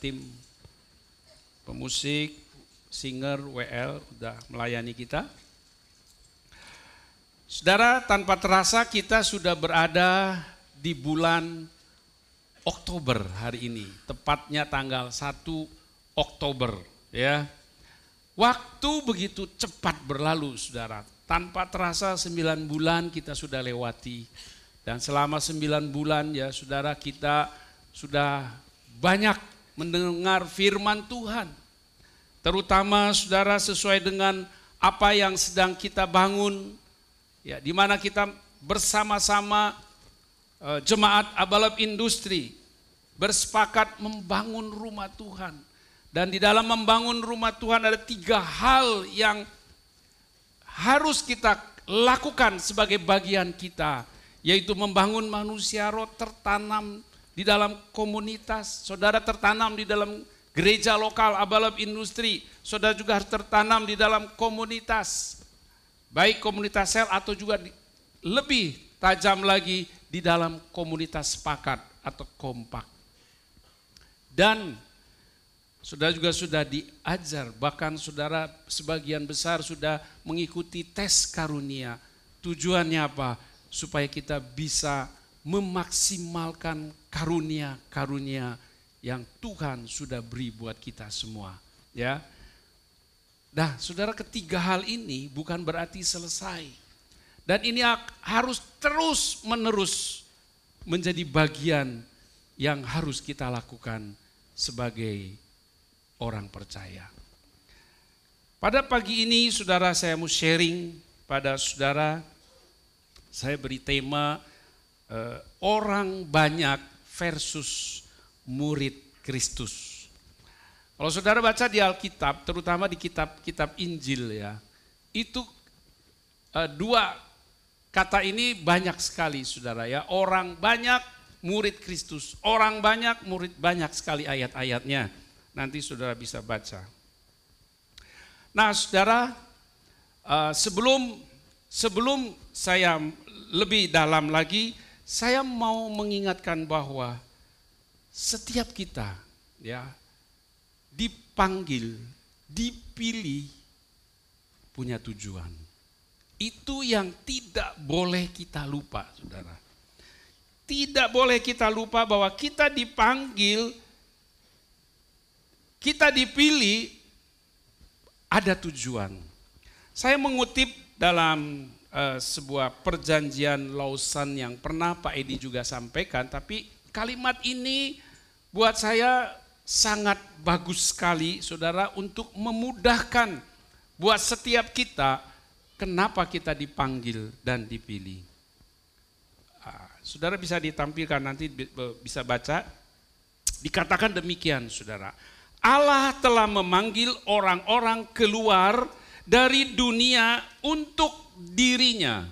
tim pemusik, singer, WL sudah melayani kita. Saudara, tanpa terasa kita sudah berada di bulan Oktober hari ini, tepatnya tanggal 1 Oktober, ya. Waktu begitu cepat berlalu, Saudara. Tanpa terasa 9 bulan kita sudah lewati. Dan selama 9 bulan ya, Saudara, kita sudah banyak mendengar firman Tuhan. Terutama saudara sesuai dengan apa yang sedang kita bangun, ya, di mana kita bersama-sama eh, jemaat Abalab Industri bersepakat membangun rumah Tuhan. Dan di dalam membangun rumah Tuhan ada tiga hal yang harus kita lakukan sebagai bagian kita, yaitu membangun manusia roh tertanam di dalam komunitas, saudara tertanam di dalam gereja lokal Abalab Industri, saudara juga harus tertanam di dalam komunitas, baik komunitas sel atau juga di, lebih tajam lagi di dalam komunitas sepakat atau kompak. Dan saudara juga sudah diajar, bahkan saudara sebagian besar sudah mengikuti tes karunia. Tujuannya apa? Supaya kita bisa memaksimalkan karunia-karunia yang Tuhan sudah beri buat kita semua, ya. Nah, saudara ketiga hal ini bukan berarti selesai. Dan ini harus terus menerus menjadi bagian yang harus kita lakukan sebagai orang percaya. Pada pagi ini saudara saya mau sharing pada saudara, saya beri tema eh, orang banyak versus murid Kristus. Kalau saudara baca di Alkitab, terutama di kitab-kitab Injil ya, itu e, dua kata ini banyak sekali saudara ya. Orang banyak, murid Kristus. Orang banyak, murid banyak sekali ayat-ayatnya. Nanti saudara bisa baca. Nah saudara, e, sebelum sebelum saya lebih dalam lagi, saya mau mengingatkan bahwa setiap kita ya dipanggil, dipilih punya tujuan. Itu yang tidak boleh kita lupa, Saudara. Tidak boleh kita lupa bahwa kita dipanggil kita dipilih ada tujuan. Saya mengutip dalam Eh, sebuah perjanjian Lausan yang pernah Pak Edi juga sampaikan, tapi kalimat ini buat saya sangat bagus sekali saudara untuk memudahkan buat setiap kita kenapa kita dipanggil dan dipilih. Ah, saudara bisa ditampilkan nanti bisa baca. Dikatakan demikian saudara. Allah telah memanggil orang-orang keluar dari dunia untuk dirinya.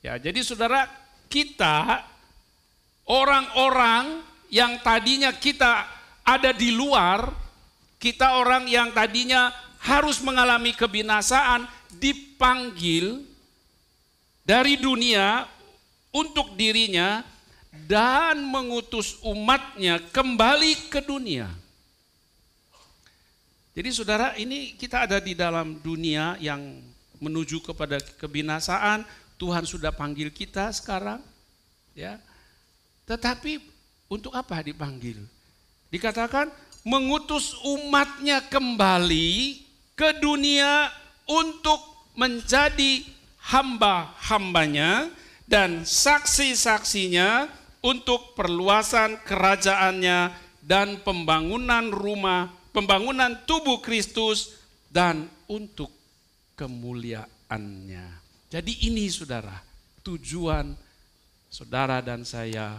Ya, jadi saudara, kita orang-orang yang tadinya kita ada di luar, kita orang yang tadinya harus mengalami kebinasaan dipanggil dari dunia untuk dirinya dan mengutus umatnya kembali ke dunia. Jadi saudara ini kita ada di dalam dunia yang menuju kepada kebinasaan, Tuhan sudah panggil kita sekarang, ya. Tetapi untuk apa dipanggil? Dikatakan mengutus umatnya kembali ke dunia untuk menjadi hamba-hambanya dan saksi-saksinya untuk perluasan kerajaannya dan pembangunan rumah, pembangunan tubuh Kristus dan untuk kemuliaannya. Jadi ini saudara, tujuan saudara dan saya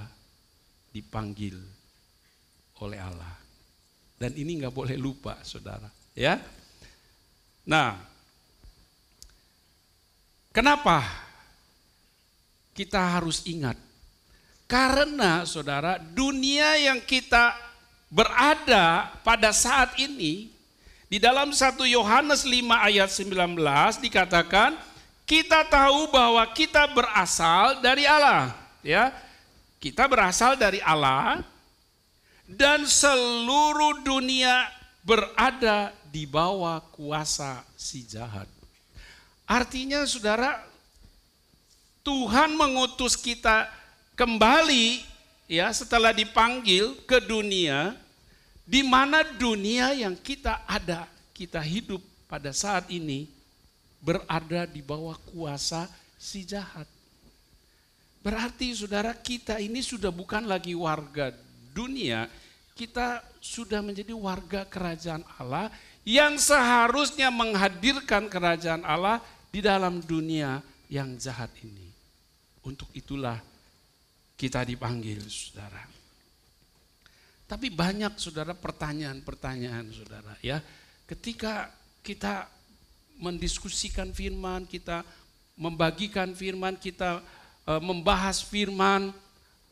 dipanggil oleh Allah. Dan ini nggak boleh lupa saudara. ya. Nah, kenapa kita harus ingat? Karena saudara, dunia yang kita berada pada saat ini di dalam 1 Yohanes 5 ayat 19 dikatakan kita tahu bahwa kita berasal dari Allah, ya. Kita berasal dari Allah dan seluruh dunia berada di bawah kuasa si jahat. Artinya Saudara Tuhan mengutus kita kembali ya setelah dipanggil ke dunia di mana dunia yang kita ada, kita hidup pada saat ini berada di bawah kuasa si jahat. Berarti saudara kita ini sudah bukan lagi warga dunia, kita sudah menjadi warga kerajaan Allah yang seharusnya menghadirkan kerajaan Allah di dalam dunia yang jahat ini. Untuk itulah kita dipanggil saudara. Tapi banyak saudara pertanyaan-pertanyaan saudara ya. Ketika kita mendiskusikan firman, kita membagikan firman, kita e, membahas firman,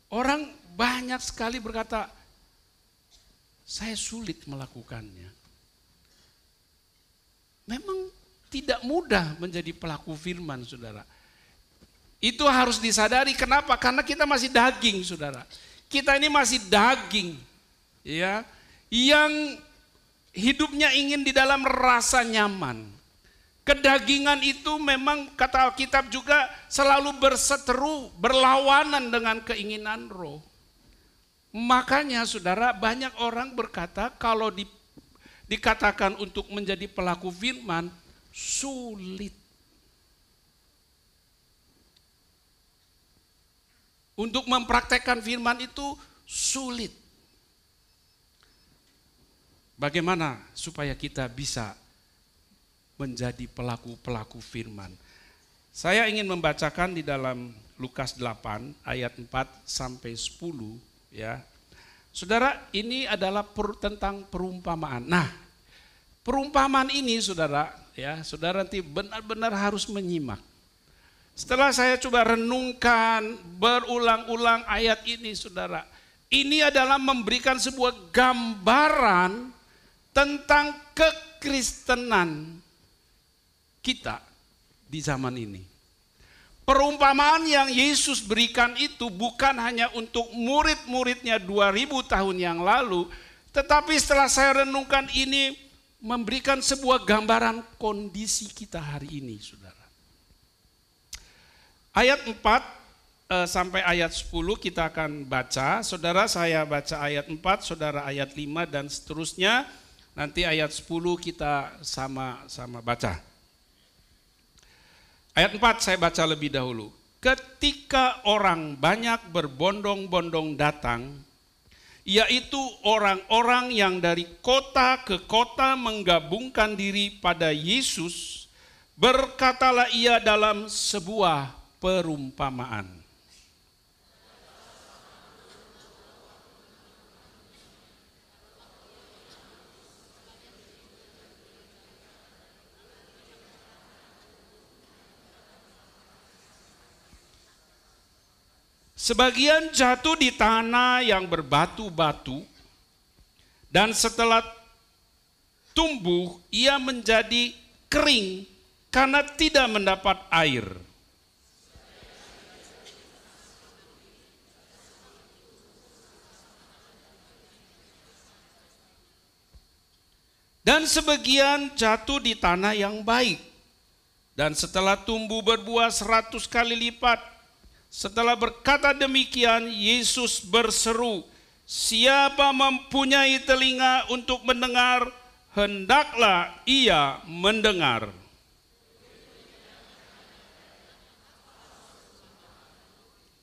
orang banyak sekali berkata, saya sulit melakukannya. Memang tidak mudah menjadi pelaku firman saudara. Itu harus disadari kenapa? Karena kita masih daging saudara. Kita ini masih daging ya yang hidupnya ingin di dalam rasa nyaman. Kedagingan itu memang kata Alkitab juga selalu berseteru, berlawanan dengan keinginan roh. Makanya saudara banyak orang berkata kalau di, dikatakan untuk menjadi pelaku firman sulit. Untuk mempraktekkan firman itu sulit. Bagaimana supaya kita bisa menjadi pelaku-pelaku firman. Saya ingin membacakan di dalam Lukas 8 ayat 4 sampai 10 ya. Saudara, ini adalah per, tentang perumpamaan. Nah, perumpamaan ini Saudara, ya, Saudara nanti benar-benar harus menyimak. Setelah saya coba renungkan berulang-ulang ayat ini Saudara, ini adalah memberikan sebuah gambaran tentang kekristenan kita di zaman ini. Perumpamaan yang Yesus berikan itu bukan hanya untuk murid-muridnya 2000 tahun yang lalu, tetapi setelah saya renungkan ini memberikan sebuah gambaran kondisi kita hari ini, Saudara. Ayat 4 eh, sampai ayat 10 kita akan baca. Saudara saya baca ayat 4, saudara ayat 5 dan seterusnya. Nanti ayat 10 kita sama-sama baca. Ayat 4 saya baca lebih dahulu. Ketika orang banyak berbondong-bondong datang, yaitu orang-orang yang dari kota ke kota menggabungkan diri pada Yesus, berkatalah ia dalam sebuah perumpamaan. Sebagian jatuh di tanah yang berbatu-batu, dan setelah tumbuh, ia menjadi kering karena tidak mendapat air. Dan sebagian jatuh di tanah yang baik. Dan setelah tumbuh berbuah seratus kali lipat, setelah berkata demikian, Yesus berseru, "Siapa mempunyai telinga untuk mendengar, hendaklah ia mendengar."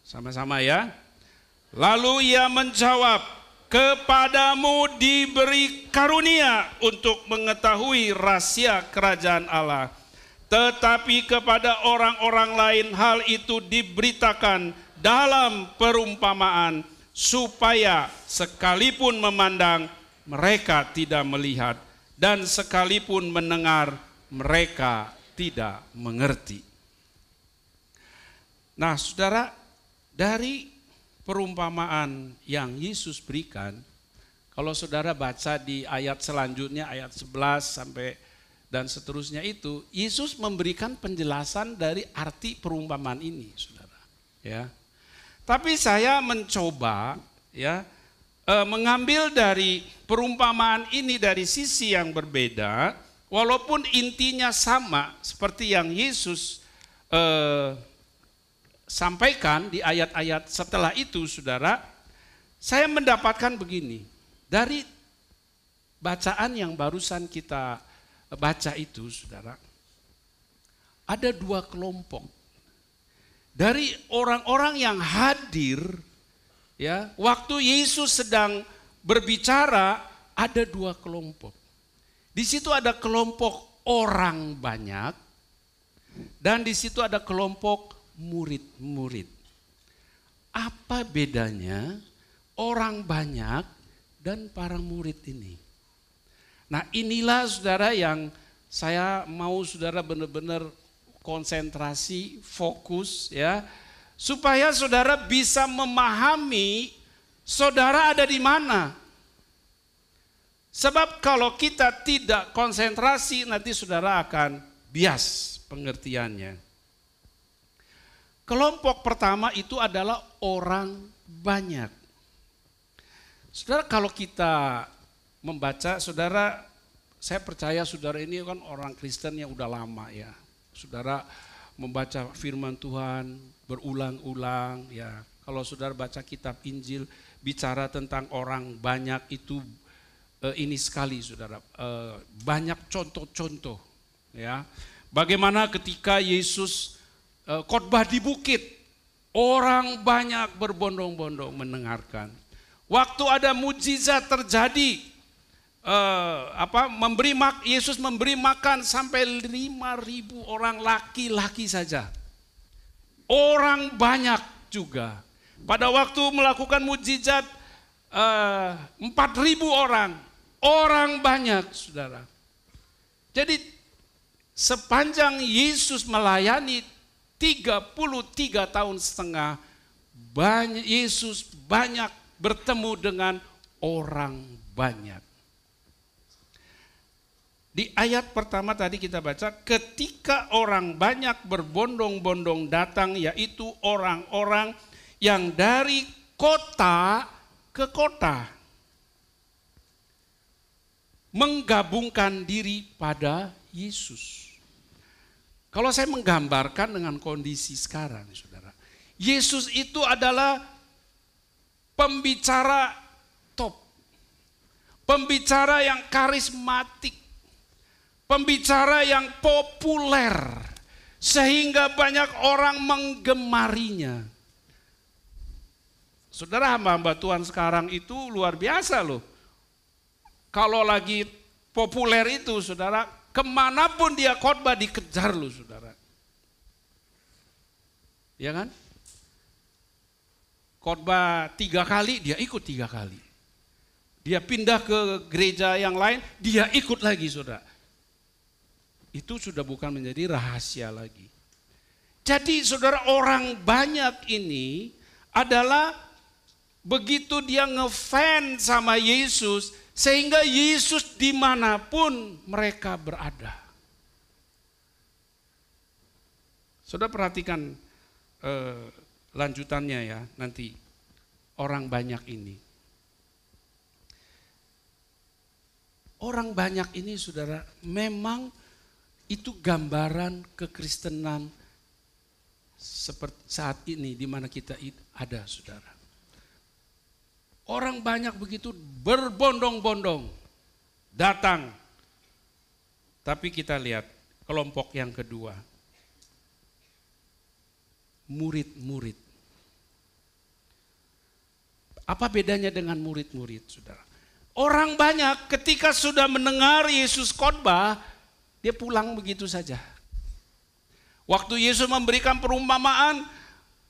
Sama-sama ya. Lalu ia menjawab, "Kepadamu diberi karunia untuk mengetahui rahasia kerajaan Allah." tetapi kepada orang-orang lain hal itu diberitakan dalam perumpamaan supaya sekalipun memandang mereka tidak melihat dan sekalipun mendengar mereka tidak mengerti. Nah, Saudara, dari perumpamaan yang Yesus berikan, kalau Saudara baca di ayat selanjutnya ayat 11 sampai dan seterusnya itu, Yesus memberikan penjelasan dari arti perumpamaan ini, saudara. Ya, tapi saya mencoba ya e, mengambil dari perumpamaan ini dari sisi yang berbeda, walaupun intinya sama seperti yang Yesus eh, sampaikan di ayat-ayat setelah itu, saudara. Saya mendapatkan begini dari bacaan yang barusan kita baca itu, saudara, ada dua kelompok. Dari orang-orang yang hadir, ya, waktu Yesus sedang berbicara, ada dua kelompok. Di situ ada kelompok orang banyak, dan di situ ada kelompok murid-murid. Apa bedanya orang banyak dan para murid ini? Nah inilah saudara yang saya mau saudara benar-benar konsentrasi, fokus ya. Supaya saudara bisa memahami saudara ada di mana. Sebab kalau kita tidak konsentrasi nanti saudara akan bias pengertiannya. Kelompok pertama itu adalah orang banyak. Saudara kalau kita membaca, saudara, saya percaya saudara ini kan orang Kristen yang udah lama ya. Saudara membaca firman Tuhan berulang-ulang ya. Kalau saudara baca kitab Injil bicara tentang orang banyak itu eh, ini sekali saudara eh, banyak contoh-contoh ya. Bagaimana ketika Yesus eh, khotbah di bukit orang banyak berbondong-bondong mendengarkan. Waktu ada mujizat terjadi, Eh, apa memberi mak Yesus memberi makan sampai 5000 orang laki-laki saja. Orang banyak juga. Pada waktu melakukan mujizat eh, empat ribu orang. Orang banyak, Saudara. Jadi sepanjang Yesus melayani 33 tahun setengah banyak Yesus banyak bertemu dengan orang banyak. Di ayat pertama tadi kita baca, ketika orang banyak berbondong-bondong datang, yaitu orang-orang yang dari kota ke kota, menggabungkan diri pada Yesus. Kalau saya menggambarkan dengan kondisi sekarang, saudara, Yesus itu adalah pembicara top, pembicara yang karismatik, pembicara yang populer sehingga banyak orang menggemarinya. Saudara hamba-hamba Tuhan sekarang itu luar biasa loh. Kalau lagi populer itu saudara, kemanapun dia khotbah dikejar loh saudara. Ya kan? Khotbah tiga kali, dia ikut tiga kali. Dia pindah ke gereja yang lain, dia ikut lagi saudara itu sudah bukan menjadi rahasia lagi. Jadi saudara orang banyak ini adalah begitu dia ngefans sama Yesus sehingga Yesus dimanapun mereka berada. Saudara perhatikan eh, lanjutannya ya nanti orang banyak ini. Orang banyak ini saudara memang itu gambaran kekristenan seperti saat ini di mana kita ada, saudara. Orang banyak begitu berbondong-bondong datang. Tapi kita lihat kelompok yang kedua. Murid-murid. Apa bedanya dengan murid-murid, saudara? Orang banyak ketika sudah mendengar Yesus khotbah, dia pulang begitu saja. Waktu Yesus memberikan perumpamaan,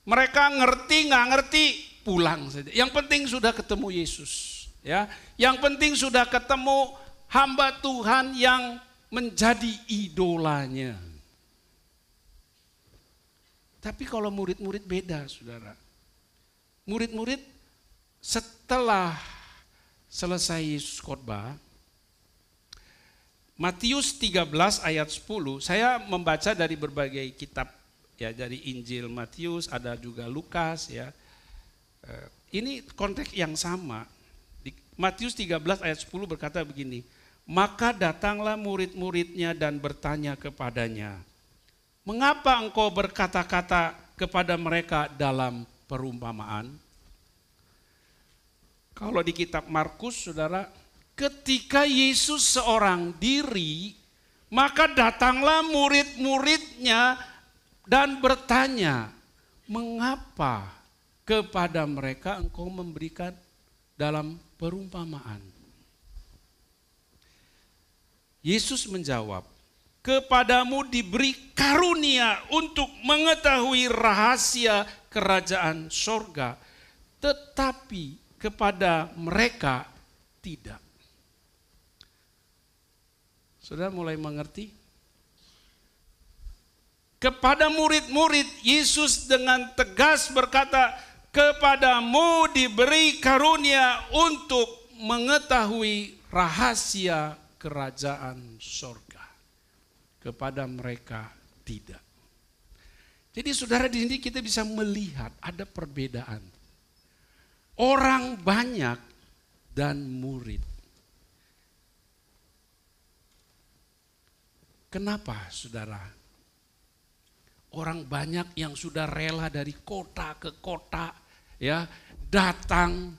mereka ngerti nggak ngerti pulang saja. Yang penting sudah ketemu Yesus, ya. Yang penting sudah ketemu hamba Tuhan yang menjadi idolanya. Tapi kalau murid-murid beda, saudara. Murid-murid setelah selesai Yesus khotbah, Matius 13 ayat 10, saya membaca dari berbagai kitab ya dari Injil Matius, ada juga Lukas ya. Eh, ini konteks yang sama. Di Matius 13 ayat 10 berkata begini, maka datanglah murid-muridnya dan bertanya kepadanya, mengapa engkau berkata-kata kepada mereka dalam perumpamaan? Kalau di kitab Markus, saudara, ketika Yesus seorang diri, maka datanglah murid-muridnya dan bertanya, "Mengapa kepada mereka engkau memberikan dalam perumpamaan?" Yesus menjawab, "Kepadamu diberi karunia untuk mengetahui rahasia kerajaan sorga, tetapi kepada mereka tidak." Saudara mulai mengerti? Kepada murid-murid, Yesus dengan tegas berkata, "Kepadamu diberi karunia untuk mengetahui rahasia kerajaan sorga." Kepada mereka tidak. Jadi saudara di sini kita bisa melihat ada perbedaan. Orang banyak dan murid Kenapa saudara? Orang banyak yang sudah rela dari kota ke kota ya datang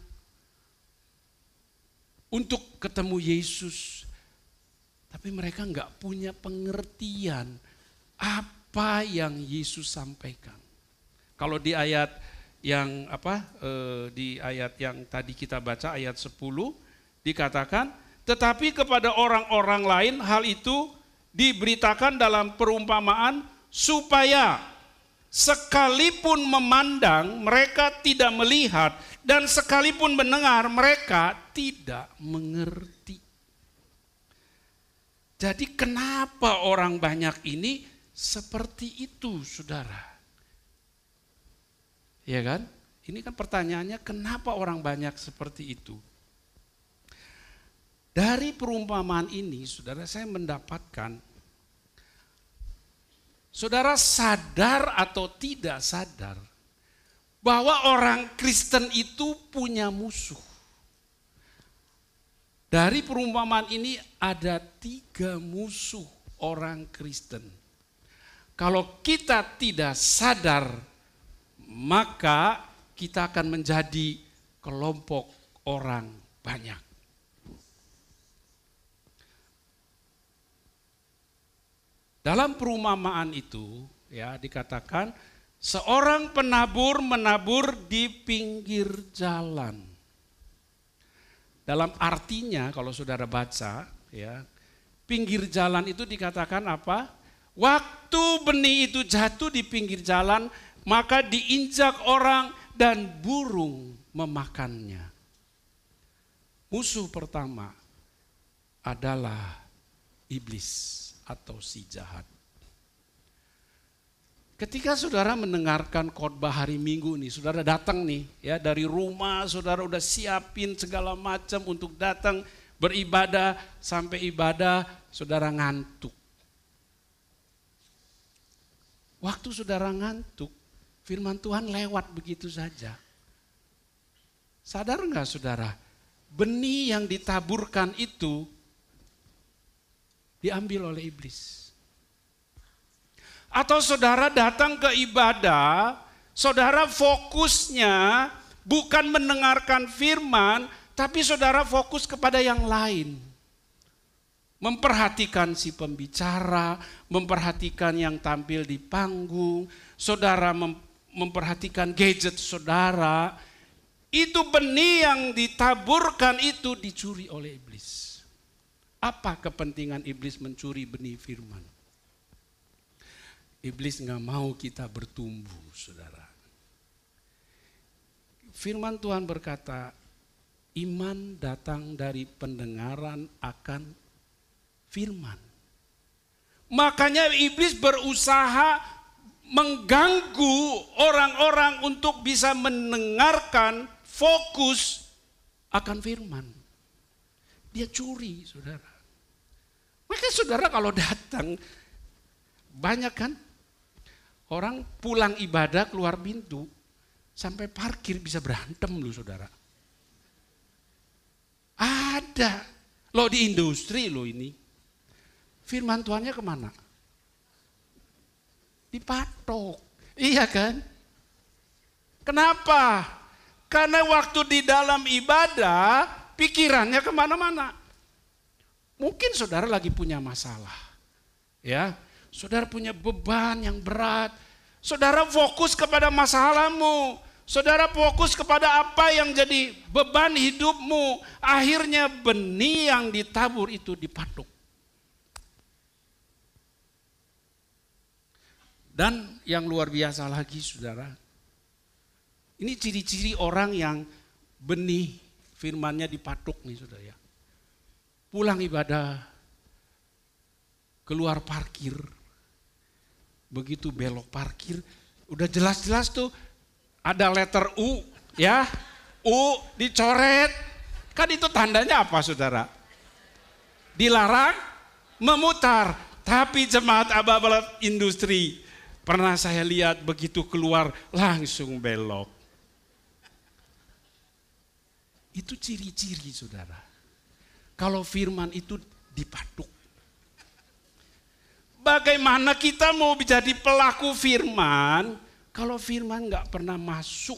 untuk ketemu Yesus. Tapi mereka nggak punya pengertian apa yang Yesus sampaikan. Kalau di ayat yang apa eh, di ayat yang tadi kita baca ayat 10 dikatakan tetapi kepada orang-orang lain hal itu diberitakan dalam perumpamaan supaya sekalipun memandang mereka tidak melihat dan sekalipun mendengar mereka tidak mengerti. Jadi kenapa orang banyak ini seperti itu, Saudara? Ya kan? Ini kan pertanyaannya kenapa orang banyak seperti itu? Dari perumpamaan ini, saudara saya mendapatkan, saudara sadar atau tidak sadar, bahwa orang Kristen itu punya musuh. Dari perumpamaan ini ada tiga musuh orang Kristen. Kalau kita tidak sadar, maka kita akan menjadi kelompok orang banyak. Dalam perumamaan itu ya dikatakan seorang penabur menabur di pinggir jalan. Dalam artinya kalau saudara baca ya pinggir jalan itu dikatakan apa? Waktu benih itu jatuh di pinggir jalan maka diinjak orang dan burung memakannya. Musuh pertama adalah iblis atau si jahat. Ketika saudara mendengarkan khotbah hari Minggu ini, saudara datang nih ya dari rumah, saudara udah siapin segala macam untuk datang beribadah sampai ibadah saudara ngantuk. Waktu saudara ngantuk, firman Tuhan lewat begitu saja. Sadar nggak saudara? Benih yang ditaburkan itu diambil oleh iblis. Atau saudara datang ke ibadah, saudara fokusnya bukan mendengarkan firman, tapi saudara fokus kepada yang lain. Memperhatikan si pembicara, memperhatikan yang tampil di panggung, saudara memperhatikan gadget saudara. Itu benih yang ditaburkan itu dicuri oleh iblis. Apa kepentingan iblis mencuri benih firman? Iblis nggak mau kita bertumbuh, saudara. Firman Tuhan berkata, iman datang dari pendengaran akan firman. Makanya iblis berusaha mengganggu orang-orang untuk bisa mendengarkan fokus akan firman. Dia curi, saudara. Maka saudara kalau datang, banyak kan orang pulang ibadah keluar pintu, sampai parkir bisa berantem loh saudara. Ada. lo di industri lo ini. Firman Tuhannya kemana? Dipatok. Iya kan? Kenapa? Karena waktu di dalam ibadah, pikirannya kemana-mana. Mungkin saudara lagi punya masalah. Ya, saudara punya beban yang berat. Saudara fokus kepada masalahmu. Saudara fokus kepada apa yang jadi beban hidupmu. Akhirnya benih yang ditabur itu dipatuk. Dan yang luar biasa lagi saudara. Ini ciri-ciri orang yang benih firmannya dipatuk nih saudara ya pulang ibadah, keluar parkir, begitu belok parkir, udah jelas-jelas tuh ada letter U, ya, U dicoret, kan itu tandanya apa saudara? Dilarang memutar, tapi jemaat abal industri pernah saya lihat begitu keluar langsung belok. Itu ciri-ciri saudara kalau firman itu dipaduk, Bagaimana kita mau menjadi pelaku firman kalau firman nggak pernah masuk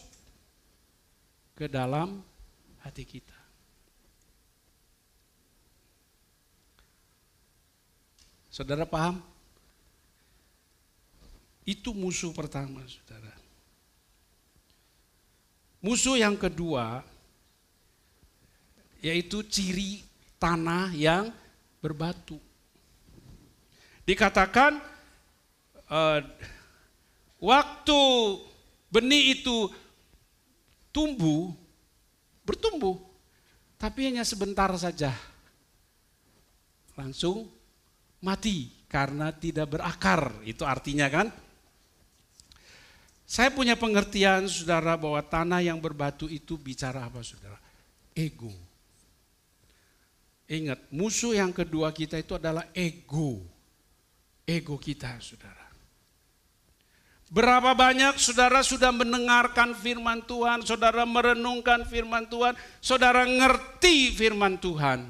ke dalam hati kita? Saudara paham? Itu musuh pertama, saudara. Musuh yang kedua yaitu ciri tanah yang berbatu. Dikatakan uh, waktu benih itu tumbuh, bertumbuh, tapi hanya sebentar saja. Langsung mati karena tidak berakar, itu artinya kan? Saya punya pengertian saudara bahwa tanah yang berbatu itu bicara apa saudara? Ego Ingat, musuh yang kedua kita itu adalah ego. Ego kita, saudara. Berapa banyak saudara sudah mendengarkan firman Tuhan, saudara merenungkan firman Tuhan, saudara ngerti firman Tuhan.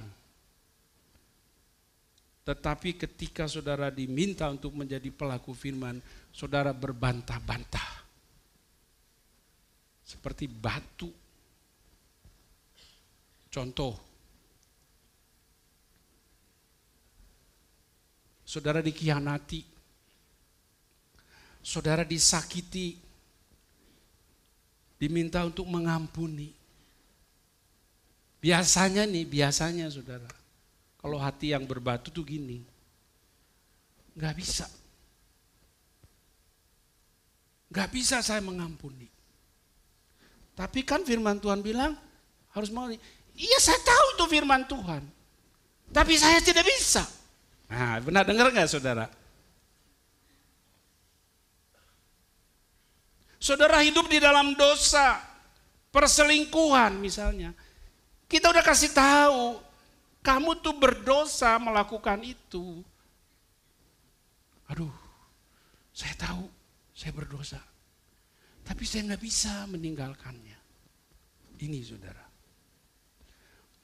Tetapi ketika saudara diminta untuk menjadi pelaku firman, saudara berbantah-bantah. Seperti batu. Contoh, Saudara dikhianati. Saudara disakiti. Diminta untuk mengampuni. Biasanya nih, biasanya saudara. Kalau hati yang berbatu tuh gini. Gak bisa. Gak bisa saya mengampuni. Tapi kan firman Tuhan bilang harus mau. Iya saya tahu itu firman Tuhan. Tapi saya tidak bisa. Nah, benar dengar nggak saudara? Saudara hidup di dalam dosa, perselingkuhan misalnya. Kita udah kasih tahu, kamu tuh berdosa melakukan itu. Aduh, saya tahu saya berdosa. Tapi saya nggak bisa meninggalkannya. Ini saudara.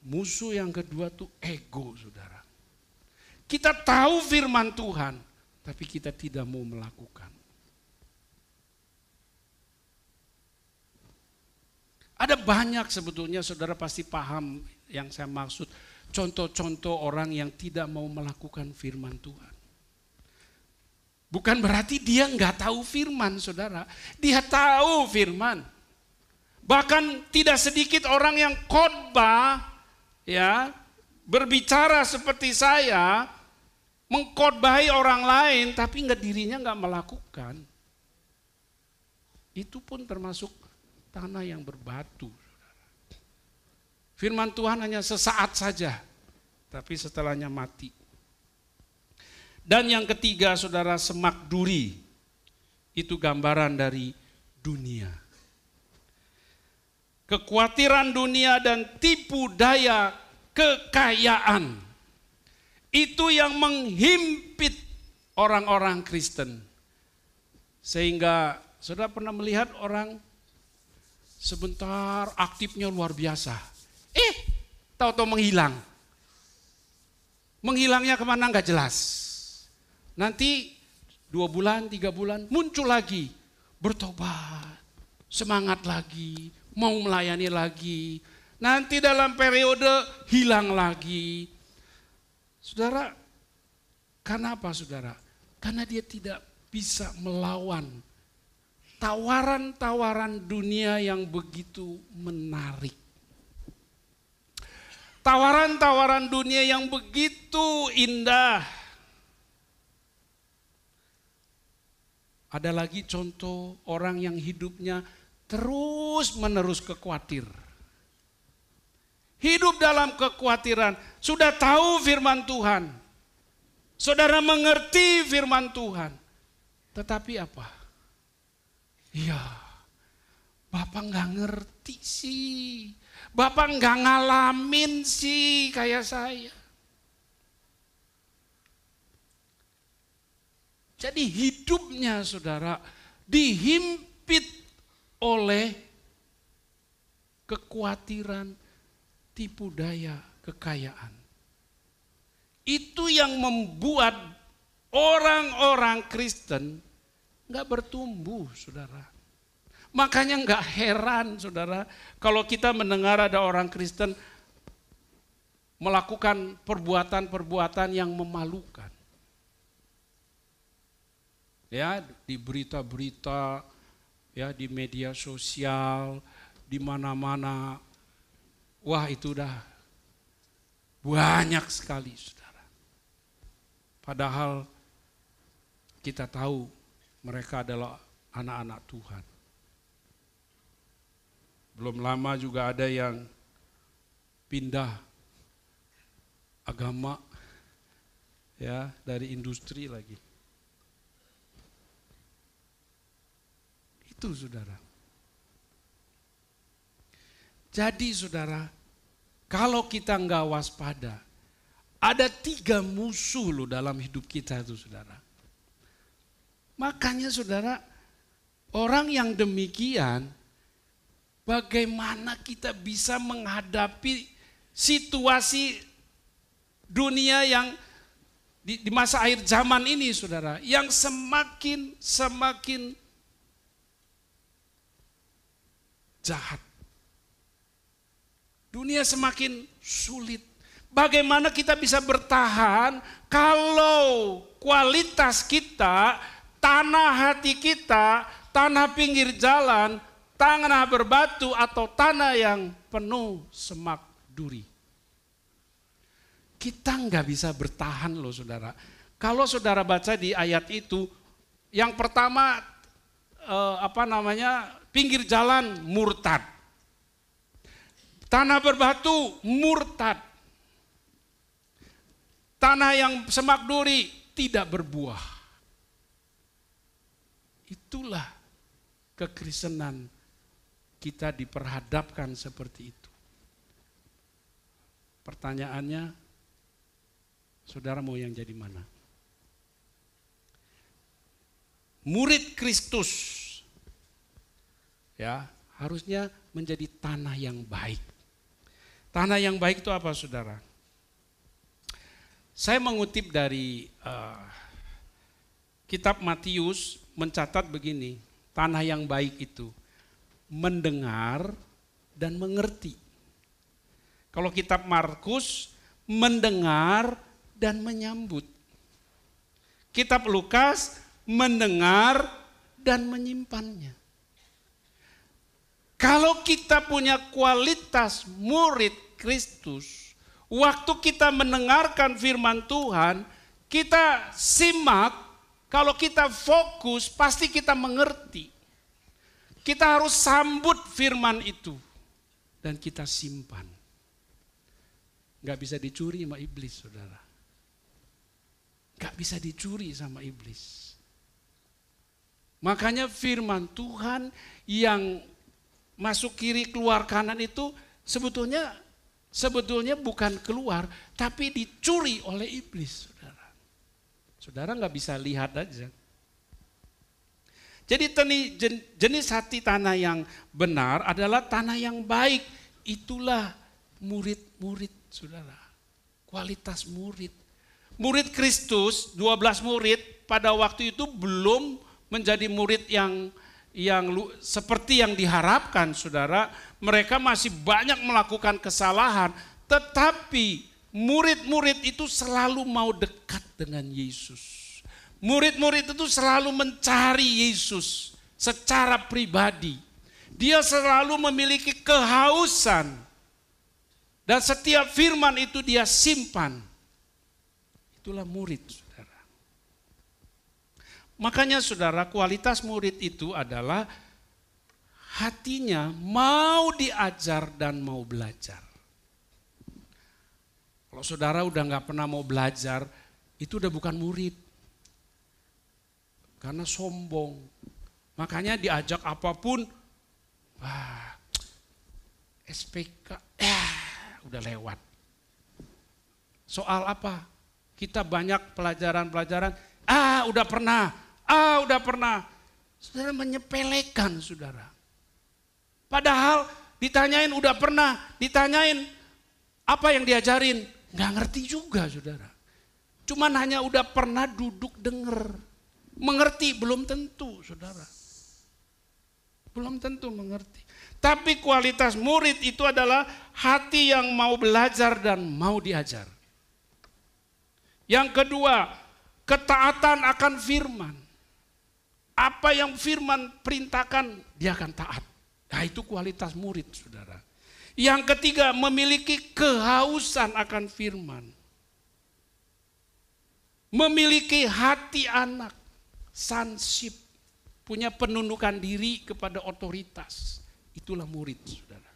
Musuh yang kedua tuh ego saudara. Kita tahu firman Tuhan, tapi kita tidak mau melakukan. Ada banyak sebetulnya saudara pasti paham yang saya maksud. Contoh-contoh orang yang tidak mau melakukan firman Tuhan. Bukan berarti dia nggak tahu firman saudara. Dia tahu firman. Bahkan tidak sedikit orang yang khotbah ya berbicara seperti saya Mengkotbahi orang lain tapi nggak dirinya nggak melakukan itu pun termasuk tanah yang berbatu firman Tuhan hanya sesaat saja tapi setelahnya mati dan yang ketiga saudara semak duri itu gambaran dari dunia kekhawatiran dunia dan tipu daya kekayaan itu yang menghimpit orang-orang Kristen. Sehingga saudara pernah melihat orang sebentar aktifnya luar biasa. Eh, tahu-tahu menghilang. Menghilangnya kemana nggak jelas. Nanti dua bulan, tiga bulan muncul lagi. Bertobat, semangat lagi, mau melayani lagi. Nanti dalam periode hilang lagi, Saudara, karena apa saudara? Karena dia tidak bisa melawan tawaran-tawaran dunia yang begitu menarik. Tawaran-tawaran dunia yang begitu indah. Ada lagi contoh orang yang hidupnya terus menerus kekhawatir hidup dalam kekhawatiran, sudah tahu firman Tuhan. Saudara mengerti firman Tuhan. Tetapi apa? Iya, Bapak nggak ngerti sih. Bapak nggak ngalamin sih kayak saya. Jadi hidupnya saudara dihimpit oleh kekhawatiran tipu daya kekayaan. Itu yang membuat orang-orang Kristen nggak bertumbuh, saudara. Makanya nggak heran, saudara, kalau kita mendengar ada orang Kristen melakukan perbuatan-perbuatan yang memalukan. Ya, di berita-berita, ya di media sosial, di mana-mana Wah itu udah banyak sekali saudara. Padahal kita tahu mereka adalah anak-anak Tuhan. Belum lama juga ada yang pindah agama ya dari industri lagi. Itu saudara. Jadi saudara, kalau kita nggak waspada, ada tiga musuh loh dalam hidup kita itu saudara. Makanya saudara, orang yang demikian, bagaimana kita bisa menghadapi situasi dunia yang di, di masa akhir zaman ini saudara, yang semakin semakin jahat Dunia semakin sulit. Bagaimana kita bisa bertahan kalau kualitas kita, tanah hati kita, tanah pinggir jalan, tanah berbatu atau tanah yang penuh semak duri. Kita nggak bisa bertahan loh saudara. Kalau saudara baca di ayat itu, yang pertama eh, apa namanya pinggir jalan murtad. Tanah berbatu murtad. Tanah yang semak duri tidak berbuah. Itulah kekristenan kita diperhadapkan seperti itu. Pertanyaannya, saudara mau yang jadi mana? Murid Kristus ya harusnya menjadi tanah yang baik. Tanah yang baik itu apa saudara? Saya mengutip dari uh, kitab Matius mencatat begini, tanah yang baik itu mendengar dan mengerti. Kalau kitab Markus mendengar dan menyambut. Kitab Lukas mendengar dan menyimpannya. Kalau kita punya kualitas murid Kristus, waktu kita mendengarkan firman Tuhan, kita simak, kalau kita fokus pasti kita mengerti. Kita harus sambut firman itu dan kita simpan. Gak bisa dicuri sama iblis, saudara. Gak bisa dicuri sama iblis. Makanya firman Tuhan yang masuk kiri keluar kanan itu sebetulnya sebetulnya bukan keluar tapi dicuri oleh iblis saudara saudara nggak bisa lihat aja jadi jenis hati tanah yang benar adalah tanah yang baik itulah murid-murid saudara kualitas murid murid Kristus 12 murid pada waktu itu belum menjadi murid yang yang seperti yang diharapkan saudara, mereka masih banyak melakukan kesalahan, tetapi murid-murid itu selalu mau dekat dengan Yesus. Murid-murid itu selalu mencari Yesus secara pribadi. Dia selalu memiliki kehausan. Dan setiap firman itu dia simpan. Itulah murid. Makanya saudara, kualitas murid itu adalah hatinya mau diajar dan mau belajar. Kalau saudara udah nggak pernah mau belajar, itu udah bukan murid. Karena sombong. Makanya diajak apapun, wah, SPK, eh, ya, udah lewat. Soal apa? Kita banyak pelajaran-pelajaran, ah udah pernah, Ah, udah pernah. Saudara menyepelekan saudara. Padahal ditanyain udah pernah, ditanyain apa yang diajarin, nggak ngerti juga saudara. Cuman hanya udah pernah duduk denger. Mengerti belum tentu saudara. Belum tentu mengerti. Tapi kualitas murid itu adalah hati yang mau belajar dan mau diajar. Yang kedua, ketaatan akan firman. Apa yang firman perintahkan, dia akan taat. Nah itu kualitas murid saudara. Yang ketiga memiliki kehausan akan firman. Memiliki hati anak, sansip, punya penundukan diri kepada otoritas. Itulah murid saudara.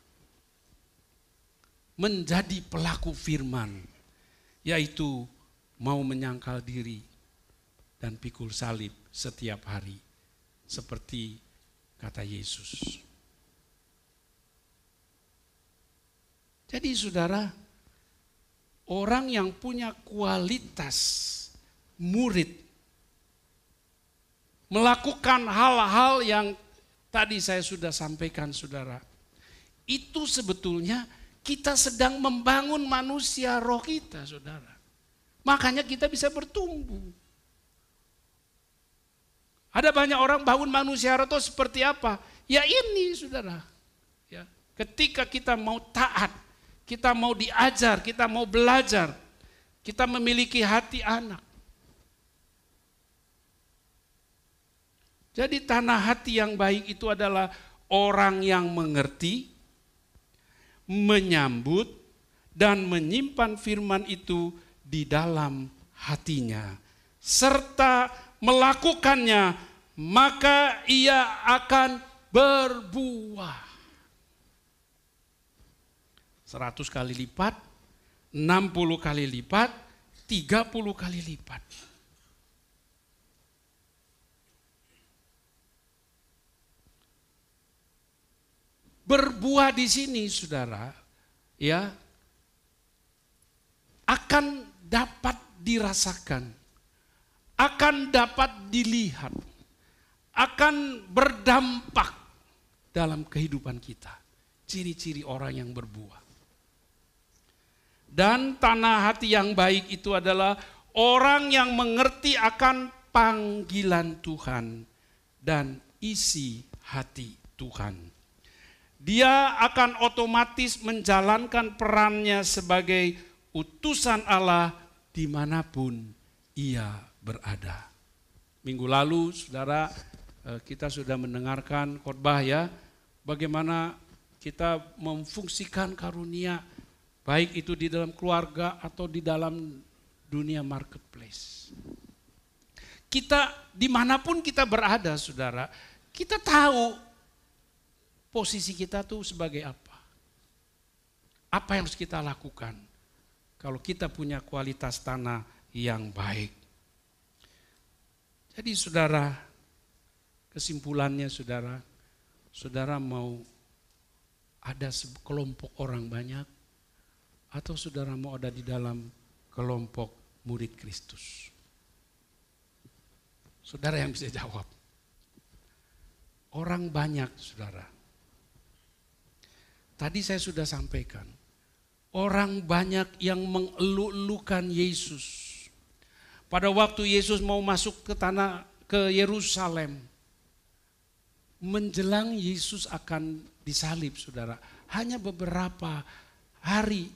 Menjadi pelaku firman, yaitu mau menyangkal diri dan pikul salib setiap hari seperti kata Yesus. Jadi saudara, orang yang punya kualitas murid melakukan hal-hal yang tadi saya sudah sampaikan saudara. Itu sebetulnya kita sedang membangun manusia roh kita saudara. Makanya kita bisa bertumbuh. Ada banyak orang bangun manusia roto seperti apa? Ya ini saudara. Ya. Ketika kita mau taat, kita mau diajar, kita mau belajar, kita memiliki hati anak. Jadi tanah hati yang baik itu adalah orang yang mengerti, menyambut, dan menyimpan firman itu di dalam hatinya. Serta melakukannya, maka ia akan berbuah. Seratus kali lipat, enam puluh kali lipat, tiga puluh kali lipat. Berbuah di sini, saudara, ya, akan dapat dirasakan akan dapat dilihat, akan berdampak dalam kehidupan kita. Ciri-ciri orang yang berbuah. Dan tanah hati yang baik itu adalah orang yang mengerti akan panggilan Tuhan dan isi hati Tuhan. Dia akan otomatis menjalankan perannya sebagai utusan Allah dimanapun ia berada. Minggu lalu, saudara, eh, kita sudah mendengarkan khotbah ya, bagaimana kita memfungsikan karunia, baik itu di dalam keluarga atau di dalam dunia marketplace. Kita dimanapun kita berada, saudara, kita tahu posisi kita tuh sebagai apa. Apa yang harus kita lakukan kalau kita punya kualitas tanah yang baik jadi saudara, kesimpulannya saudara, saudara mau ada kelompok orang banyak atau saudara mau ada di dalam kelompok murid Kristus? Saudara yang bisa jawab. Orang banyak, saudara. Tadi saya sudah sampaikan, orang banyak yang mengeluh-elukan Yesus pada waktu Yesus mau masuk ke tanah ke Yerusalem, menjelang Yesus akan disalib, saudara. Hanya beberapa hari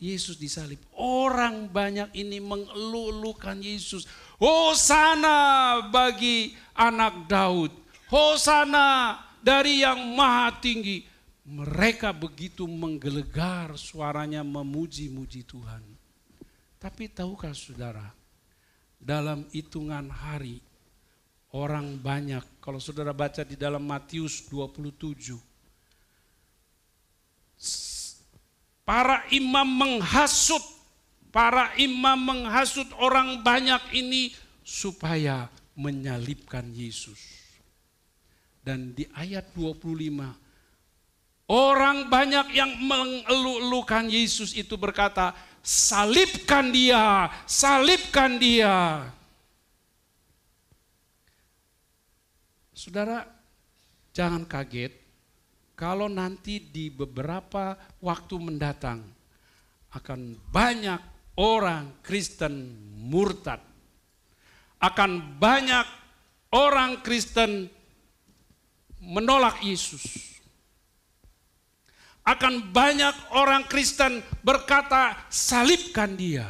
Yesus disalib. Orang banyak ini mengelulukan Yesus. Hosana bagi anak Daud. Hosana dari yang maha tinggi. Mereka begitu menggelegar suaranya memuji-muji Tuhan. Tapi tahukah saudara, dalam hitungan hari orang banyak. Kalau saudara baca di dalam Matius 27. Para imam menghasut, para imam menghasut orang banyak ini supaya menyalibkan Yesus. Dan di ayat 25, orang banyak yang mengeluh-elukan Yesus itu berkata, salibkan dia, salibkan dia. Saudara, jangan kaget kalau nanti di beberapa waktu mendatang akan banyak orang Kristen murtad. Akan banyak orang Kristen menolak Yesus akan banyak orang Kristen berkata, "Salibkan dia."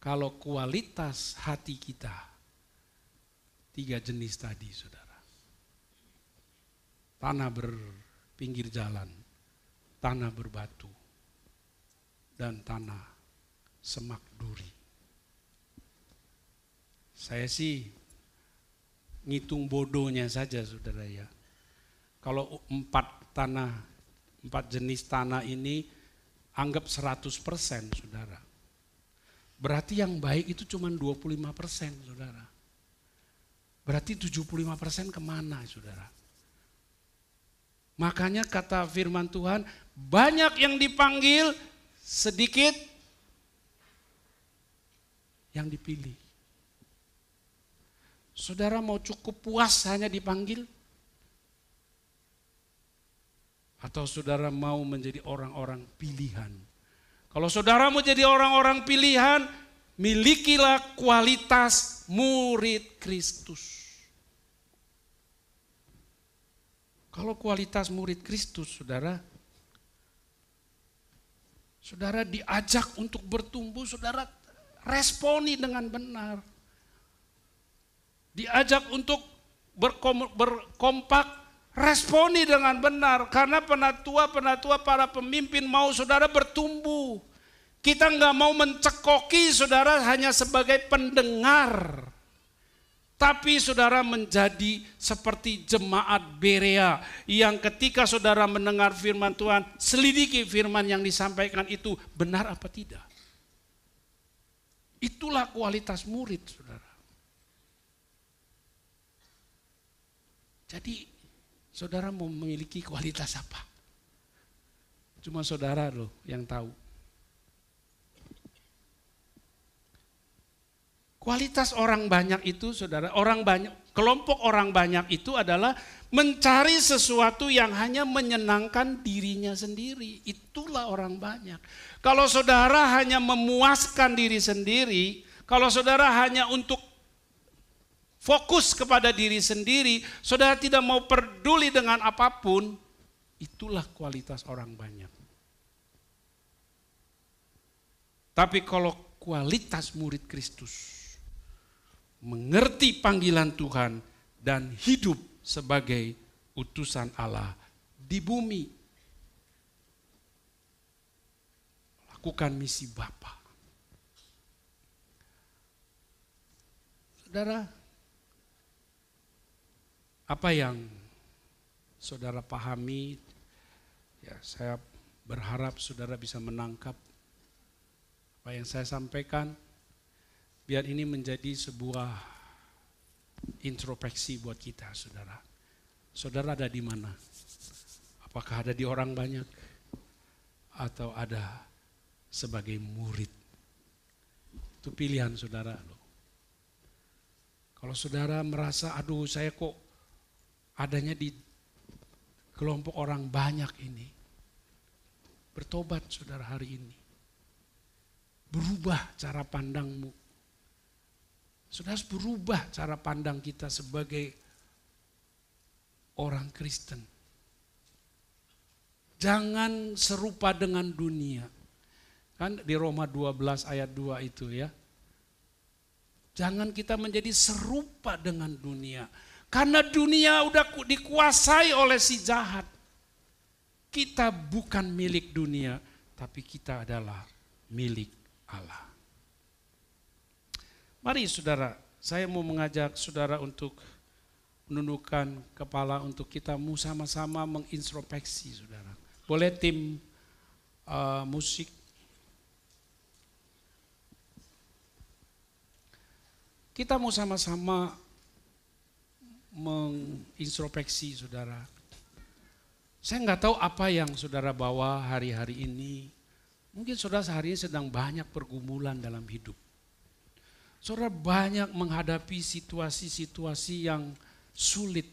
Kalau kualitas hati kita tiga jenis tadi, saudara, tanah berpinggir jalan, tanah berbatu, dan tanah semak duri. Saya sih ngitung bodohnya saja, saudara. Ya, kalau empat tanah, empat jenis tanah ini anggap 100 persen, saudara. Berarti yang baik itu cuma 25 persen, saudara. Berarti 75 persen kemana, saudara? Makanya kata firman Tuhan, banyak yang dipanggil, sedikit yang dipilih. Saudara mau cukup puas hanya dipanggil? Atau saudara mau menjadi orang-orang pilihan? Kalau saudara mau jadi orang-orang pilihan, milikilah kualitas murid Kristus. Kalau kualitas murid Kristus, saudara, saudara diajak untuk bertumbuh, saudara responi dengan benar. Diajak untuk berkompak Responi dengan benar karena penatua-penatua para pemimpin mau saudara bertumbuh. Kita nggak mau mencekoki saudara hanya sebagai pendengar. Tapi saudara menjadi seperti jemaat Berea yang ketika saudara mendengar firman Tuhan, selidiki firman yang disampaikan itu benar apa tidak. Itulah kualitas murid saudara. Jadi Saudara mau memiliki kualitas apa? Cuma saudara loh yang tahu. Kualitas orang banyak itu, saudara, orang banyak, kelompok orang banyak itu adalah mencari sesuatu yang hanya menyenangkan dirinya sendiri. Itulah orang banyak. Kalau saudara hanya memuaskan diri sendiri, kalau saudara hanya untuk fokus kepada diri sendiri, saudara tidak mau peduli dengan apapun, itulah kualitas orang banyak. Tapi kalau kualitas murid Kristus mengerti panggilan Tuhan dan hidup sebagai utusan Allah di bumi. Lakukan misi Bapa. Saudara, apa yang saudara pahami, ya saya berharap saudara bisa menangkap apa yang saya sampaikan. Biar ini menjadi sebuah introspeksi buat kita, saudara. Saudara ada di mana? Apakah ada di orang banyak? Atau ada sebagai murid? Itu pilihan saudara loh. Kalau saudara merasa, aduh saya kok adanya di kelompok orang banyak ini. Bertobat saudara hari ini. Berubah cara pandangmu. Saudara harus berubah cara pandang kita sebagai orang Kristen. Jangan serupa dengan dunia. Kan di Roma 12 ayat 2 itu ya. Jangan kita menjadi serupa dengan dunia karena dunia udah dikuasai oleh si jahat. Kita bukan milik dunia, tapi kita adalah milik Allah. Mari saudara, saya mau mengajak saudara untuk menundukkan kepala untuk kita sama-sama mengintrospeksi saudara. Boleh tim uh, musik kita mau sama-sama mengintrospeksi saudara. Saya nggak tahu apa yang saudara bawa hari-hari ini. Mungkin saudara sehari ini sedang banyak pergumulan dalam hidup. Saudara banyak menghadapi situasi-situasi yang sulit.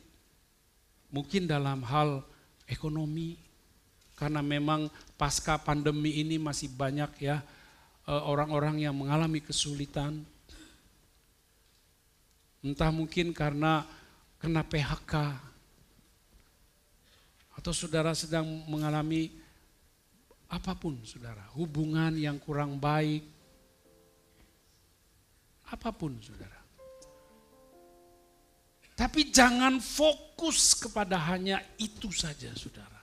Mungkin dalam hal ekonomi, karena memang pasca pandemi ini masih banyak ya eh, orang-orang yang mengalami kesulitan. Entah mungkin karena kena PHK, atau saudara sedang mengalami apapun saudara, hubungan yang kurang baik, apapun saudara. Tapi jangan fokus kepada hanya itu saja saudara.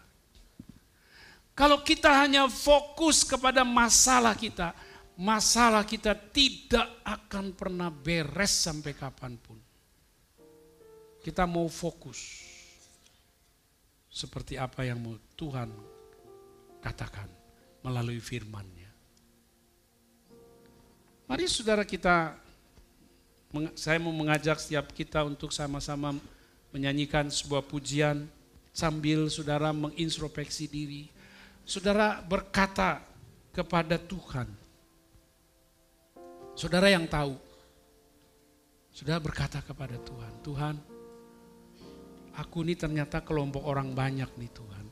Kalau kita hanya fokus kepada masalah kita, masalah kita tidak akan pernah beres sampai kapanpun. Kita mau fokus seperti apa yang mau Tuhan katakan melalui firman-Nya. Mari saudara kita, saya mau mengajak setiap kita untuk sama-sama menyanyikan sebuah pujian sambil saudara mengintrospeksi diri. Saudara berkata kepada Tuhan. Saudara yang tahu. Saudara berkata kepada Tuhan, Tuhan, aku ini ternyata kelompok orang banyak nih Tuhan.